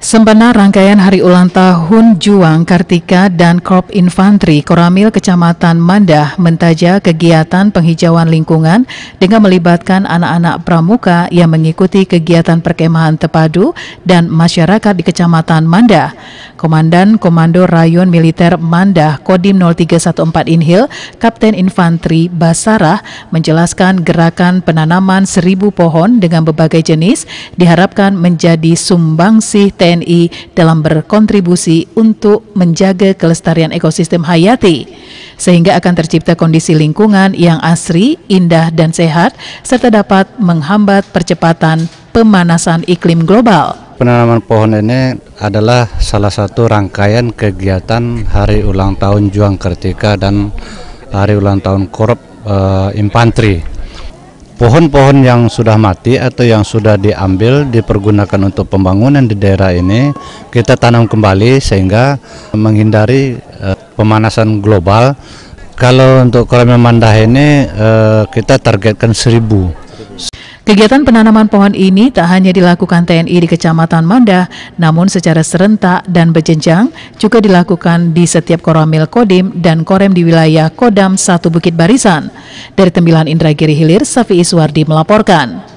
Sempena rangkaian hari ulang tahun Juang Kartika dan Korp Infantri Koramil Kecamatan Mandah mentaja kegiatan penghijauan lingkungan dengan melibatkan anak-anak pramuka yang mengikuti kegiatan perkemahan Tepadu dan masyarakat di Kecamatan Mandah. Komandan Komando Rayon Militer Mandah Kodim 0314 Inhil, Kapten Infantri Basarah menjelaskan gerakan penanaman seribu pohon dengan berbagai jenis diharapkan menjadi sumbangsih TNI TNI dalam berkontribusi untuk menjaga kelestarian ekosistem hayati, sehingga akan tercipta kondisi lingkungan yang asri, indah, dan sehat, serta dapat menghambat percepatan pemanasan iklim global penanaman pohon ini adalah salah satu rangkaian kegiatan hari ulang tahun Juang Kartika dan hari ulang tahun Korp uh, eh, Infantri pohon-pohon yang sudah mati atau yang sudah diambil dipergunakan untuk pembangunan di daerah ini kita tanam kembali sehingga menghindari uh, pemanasan global. Kalau untuk kolam Mandah ini uh, kita targetkan seribu Kegiatan penanaman pohon ini tak hanya dilakukan TNI di Kecamatan Mandah, namun secara serentak dan berjenjang juga dilakukan di setiap Koramil Kodim dan Korem di wilayah Kodam Satu Bukit Barisan. Dari Tembilan Indragiri Hilir, Safi Iswardi melaporkan.